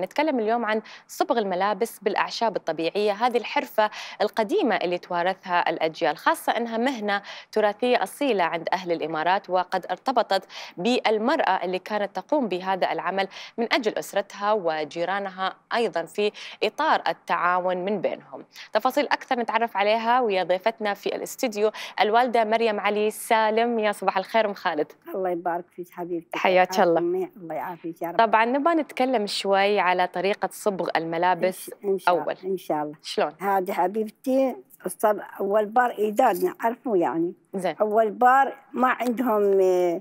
نتكلم اليوم عن صبغ الملابس بالأعشاب الطبيعية هذه الحرفة القديمة اللي توارثها الأجيال خاصة أنها مهنة تراثية أصيلة عند أهل الإمارات وقد ارتبطت بالمرأة اللي كانت تقوم بهذا العمل من أجل أسرتها وجيرانها أيضا في إطار التعاون من بينهم تفاصيل أكثر نتعرف عليها ويا ضيفتنا في الاستديو الوالدة مريم علي سالم يا صباح الخير أم خالد الله يبارك فيك حبيبتي حياك الله الله يعافيك يا رب طبعا نبغى نتكلم شوي على طريقة صبغ الملابس إن شاء أول إن شاء الله شلون؟ هذه حبيبتي الصب... أول بار إيدادنا عرفوا يعني زين أول بار ما عندهم آه،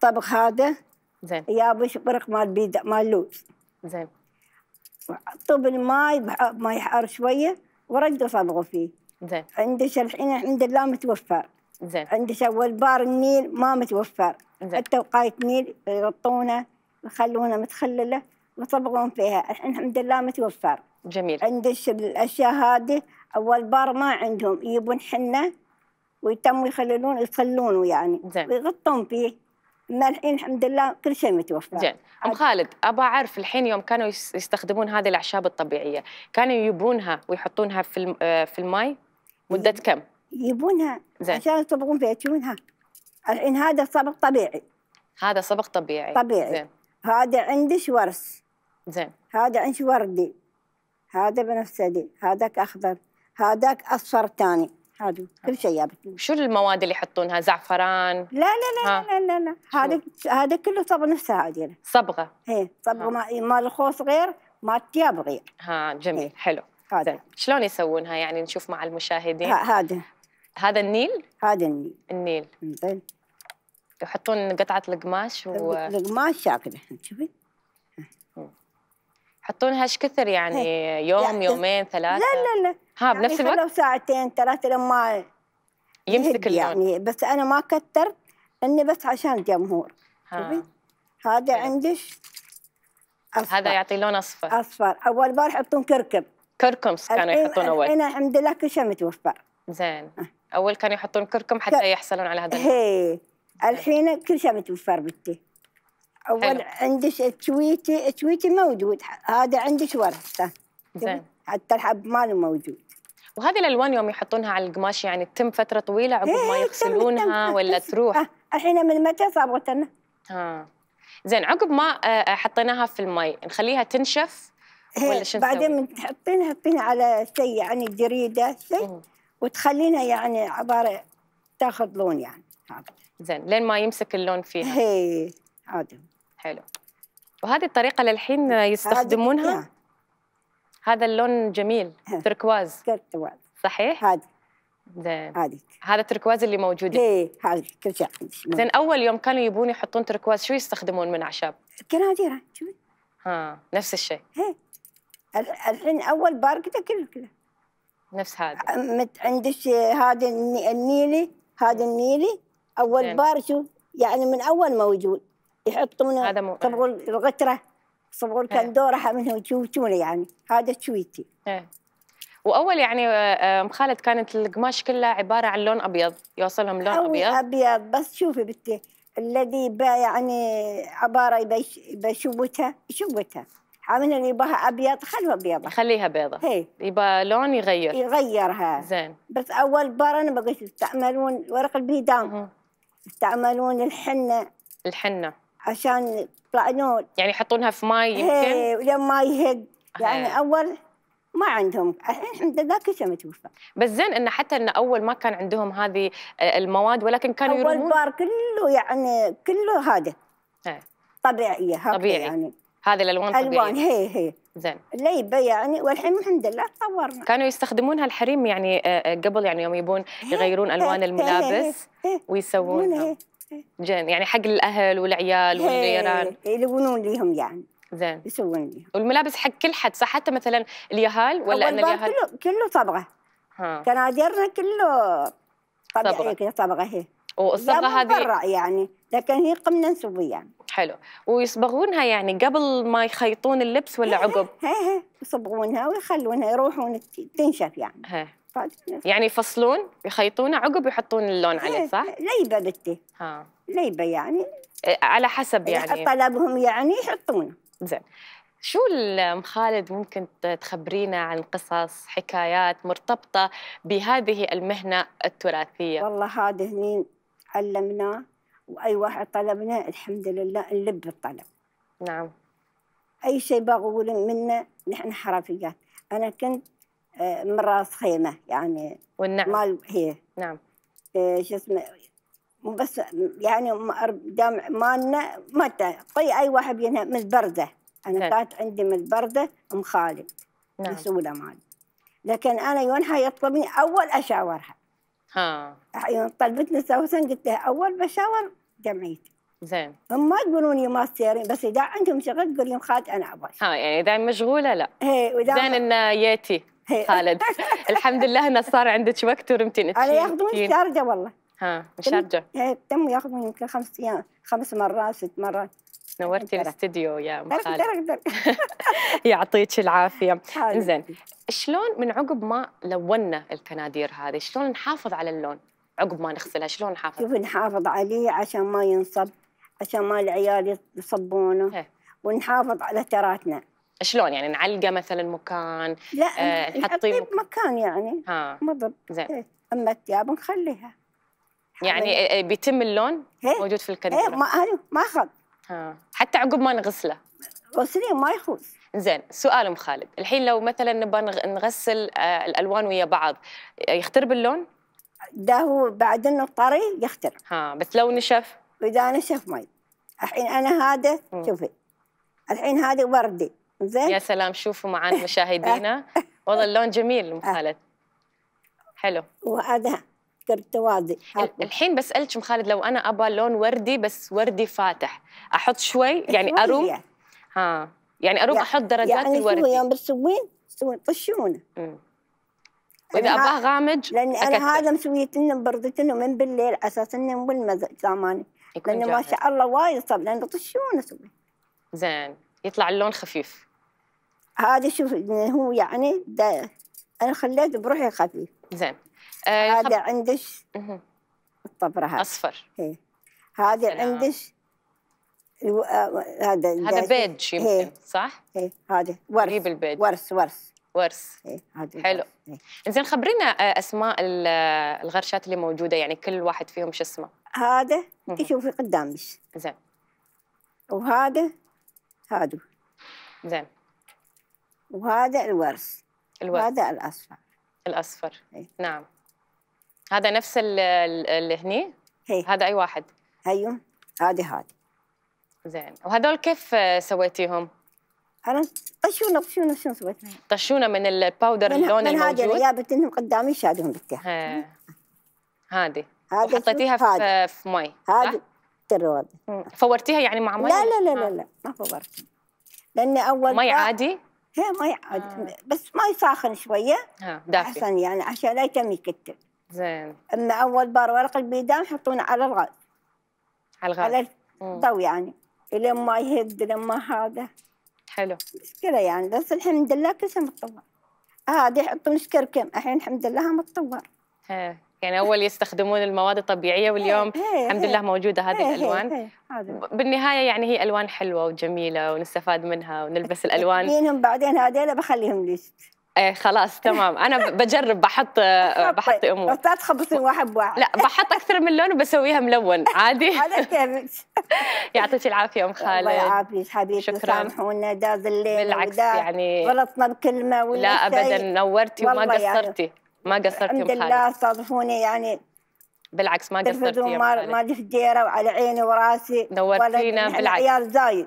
طبخ هذا زين يابش برق مال بيد مال لوز زين طب الماي ما يحار شوية وردوا صبغوا فيه زين عندك الحين الحمد لله متوفر زين عندك أول بار النيل ما متوفر زين حتى وقاية نيل يغطونه يخلونه متخلله مطبقون فيها الحمد لله متوفر جميل عندش الاشياء هذه اول بار ما عندهم يجيبون حنه ويتموا يخللون يخلونه يعني زين. ويغطون فيه ما الحين الحمد لله كل شيء متوفر زين ام خالد ابى اعرف الحين يوم كانوا يستخدمون هذه الاعشاب الطبيعيه كانوا يجيبونها ويحطونها في آه، في الماي مده كم؟ يجيبونها عشان يطبقون فيها تشوفونها الحين هذا صبغ طبيعي هذا صبغ طبيعي طبيعي زين. هذا عندك ورث زين هذا عنش وردي هذا بنفسجي هذاك اخضر هذاك اصفر ثاني هذا كل شيء جابتني شو المواد اللي يحطونها زعفران لا لا لا لا لا لا هذا هذا كله صبغه نفسها عادي صبغه ايه صبغه مال الخوص غير مال الثياب غير ها جميل هي. إيه. حلو هذا شلون يسوونها يعني نشوف مع المشاهدين هذا هذا النيل هذا النيل النيل زين يحطون قطعه القماش و القماش شاكله شوفي حطونها ايش كثر يعني هي. يوم يعني يومين ثلاثه لا لا لا ها يعني بنفس يعني الوقت ساعتين ثلاثه لما يمسك اللون يعني بس انا ما كثرت اني بس عشان الجمهور ها. هذا عندك أصفر. هذا يعطي لون اصفر اصفر اول بارح يحطون كركم كركم كانوا يحطون اول انا الحمد لله كل شيء متوفر زين أه. اول كانوا يحطون كركم حتى يحصلون على هذا هي الحين كل شيء متوفر بنتي اول عندك تويتي تويتي موجود هذا عندك ورثه زين حتى الحب ماله موجود وهذه الالوان يوم يحطونها على القماش يعني تتم فتره طويله عقب إيه، ما يغسلونها ولا تروح آه، الحين من متى صابغتنا ها زين عقب ما آه، حطيناها في المي نخليها تنشف إيه، ولا شو بعدين تحطينها تحطينها على شيء يعني جريده شيء وتخلينها يعني عباره تاخذ لون يعني زين لين ما يمسك اللون فيها هي. إيه. عادي حلو وهذه الطريقة للحين يستخدمونها؟ هذا اللون جميل تركواز تركواز صحيح؟ هذا هذه هذا التركواز اللي موجود ايه هذا كل شيء زين اول يوم كانوا يبون يحطون تركواز شو يستخدمون من اعشاب؟ كناديره شو ها نفس الشيء ايه الحين اول باركته كله كله نفس هذا عندك هذا النيلي هذا النيلي اول بار شو يعني من اول موجود يحطونه هذا مو صبغوا الغتره صبغوا الكندوره إيه. منها يشوتونه يعني هذا تشويتي ايه واول يعني آه، ام خالد كانت القماش كلها عباره عن لون ابيض يوصلهم لون ابيض ابيض بس شوفي بنتي الذي يعني عباره بشوتها يشوتها عاملين اللي يباها ابيض خلوها بيضه خليها بيضه هي يبا لون يغير يغيرها زين بس اول بار انا بقيت تستعملون ورق البيدان تستعملون الحنه الحنه عشان يطلعنون يعني يحطونها في ماي يمكن؟ ولما يهق يعني اول ما عندهم الحين لله كل شيء متوفى بس زين انه حتى انه اول ما كان عندهم هذه آه، المواد ولكن كانوا يرمون اول بار كله يعني كله هذا إيه. طبيعيه هكذا طبيعي يعني هذه الالوان طبيعيه الوان هي هي زين ليبه يعني والحين الحمد لله تطورنا كانوا يستخدمونها الحريم يعني آه، آه، قبل يعني يوم يبون يغيرون الوان الملابس ويسوونها زين يعني حق الاهل والعيال والجيران يلونون لهم يعني زين يسوون لهم والملابس حق كل حد صح حتى مثلا اليهال ولا ان اليهال كله كله صبغه ها كنادرنا كله صبغه صبغه هي والصبغه هذه يعني لكن هي قمنا نسوي يعني حلو ويصبغونها يعني قبل ما يخيطون اللبس ولا هي عقب؟ هي هي يصبغونها ويخلونها يروحون تنشف يعني هي. يعني يفصلون يخيطونه عقب يحطون اللون عليه إيه، صح؟ ليبه بنتي ها ليبه يعني إيه، على حسب إيه، يعني طلبهم يعني يحطونه زين شو ام خالد ممكن تخبرينا عن قصص حكايات مرتبطه بهذه المهنه التراثيه؟ والله هذا هني علمناه واي واحد طلبنا الحمد لله نلب الطلب. نعم. اي شيء بقول منه نحن حرفيات، انا كنت آه، من راس خيمه يعني والنعم مال هي نعم آه، شو اسمه بس يعني دام مالنا متى طي اي واحد بينها مزبرده انا نعم. كانت عندي مزبرده ام خالد نعم. مسؤوله مالي لكن انا يونها يطلبني اول اشاورها ها يوم يعني طلبتني سوسن قلت لها اول بشاور جمعيتي زين هم ما يقولون لي ما تسيرين بس اذا عندهم شغل تقول لهم خالد انا ابغى ها يعني اذا مشغوله لا ايه زين ان يتي خالد الحمد لله انه صار عندك وقت ورمتي نفسك انا ياخذون شارجه والله ها مشارجه تم ياخذون يمكن خمس ايام خمس مرات ست مرات نورتي الاستديو يا ام خالد يعطيك العافيه زين شلون من عقب ما لونا الكنادير هذه شلون نحافظ على اللون عقب ما نغسلها شلون نحافظ شوف نحافظ عليه عشان ما ينصب عشان ما العيال يصبونه إيه. ونحافظ على تراتنا شلون يعني نعلقه مثلا مكان لا آه نحطيه مك... مكان يعني ها مضب زين إيه. اما الثياب نخليها يعني إيه، بيتم اللون إيه؟ موجود في الكنيسه إيه ما أيوه، ما اخذ ها حتى عقب ما نغسله غسلين ما يخوز زين سؤال ام خالد الحين لو مثلا نبغى نغسل آه الالوان ويا بعض يخترب اللون ده هو بعد انه طري يخترب ها بس لو نشف اذا نشف ماي الحين انا هذا شوفي الحين هذا وردي زين يا سلام شوفوا معانا مشاهدينا والله اللون جميل ام خالد حلو وهذا كرتوازي الحين بسالك ام خالد لو انا ابى لون وردي بس وردي فاتح احط شوي يعني اروم يعني. ها يعني اروم يعني احط درجات يعني الوردي يعني يوم بتسوين تسوين طشونه يعني واذا اباه غامج لان انا هذا مسويتن بردتن من بالليل اساس اساسا والمزج ساماني لان ما شاء الله وايد صعب لان طشونه اسوي زين يطلع اللون خفيف هذا شوف يعني هو يعني ده انا خليته بروحي خفيف زين آه هذا خب... عندك الطبره إيه. هذا اصفر هذا عندك الو... آه، هذا هذا بيج يمكن هي. إيه. صح؟ إيه، هذا ورث قريب البيج ورث ورث ورث حلو زين خبرينا آه، اسماء آه، الغرشات اللي موجوده يعني كل واحد فيهم شو اسمه هذا تشوفي قدامك زين وهذا هادو زين وهذا الورث الورث هذا الاصفر الاصفر ايه؟ نعم هذا نفس اللي هني ايه؟ هذا اي واحد هيو هذه هذه زين وهذول كيف آه، سويتيهم انا طشونه طشونه شنو سويت طشونه من الباودر من اللون من الموجود هذه اللي جابتهم قدامي شادهم بالتهم هذه هذه حطيتيها في, في مي هذه تروض فورتيها يعني مع مي لا لا لا لا, لا ما فورتها لان اول مي عادي هي ما عاد آه. بس ما ساخن شويه آه دافي احسن يعني عشان لا يتم يكتل زين اما اول بار ورق البيدان يحطونه على الغاز على الغاز على الضو يعني لما ما يهد لما هذا حلو مشكله يعني بس الحمد لله كل شيء متطور هذه يحطون شكركم الحين الحمد لله متطور ايه يعني اول يستخدمون المواد الطبيعيه إيه، واليوم إيه، إيه. الحمد لله موجوده هذه الالوان بالنهايه يعني هي الوان حلوه وجميله ونستفاد منها ونلبس الالوان مينهم بعدين هذيلا بخليهم ليست ايه خلاص تمام انا بجرب بحط بحط امور لا تخبطين واحد بواحد لا بحط اكثر من لون وبسويها ملون عادي هذا كيفك يعطيك العافيه ام خالد الله يعافيك حبيبتي سامحونا داز الليل بالعكس يعني غلطنا بكلمه ولا لا ابدا نورتي وما يعني. قصرتي ما قصرتي الحمد لله استضفوني يعني بالعكس ما قصرتي ما ما في الديره وعلى عيني وراسي نورتينا بالعكس عيال زايد